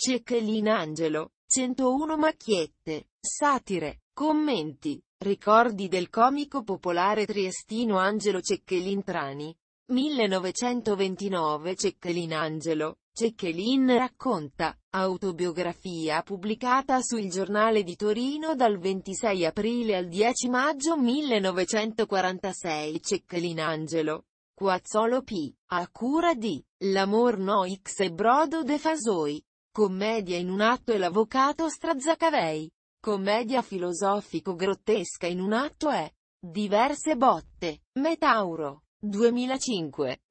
Cecchellina Angelo, 101 macchiette, satire, commenti, ricordi del comico popolare triestino Angelo Cecchelin Trani. 1929 Cecchelin Angelo, Cecchelin racconta, autobiografia pubblicata sul giornale di Torino dal 26 aprile al 10 maggio 1946 Cecchelin Angelo, Quazzolo P, a cura di L'amor no X e Brodo de Fasoi. Commedia in un atto e l'avvocato Strazzacavei. Commedia filosofico-grottesca in un atto è. diverse botte. Metauro. 2005.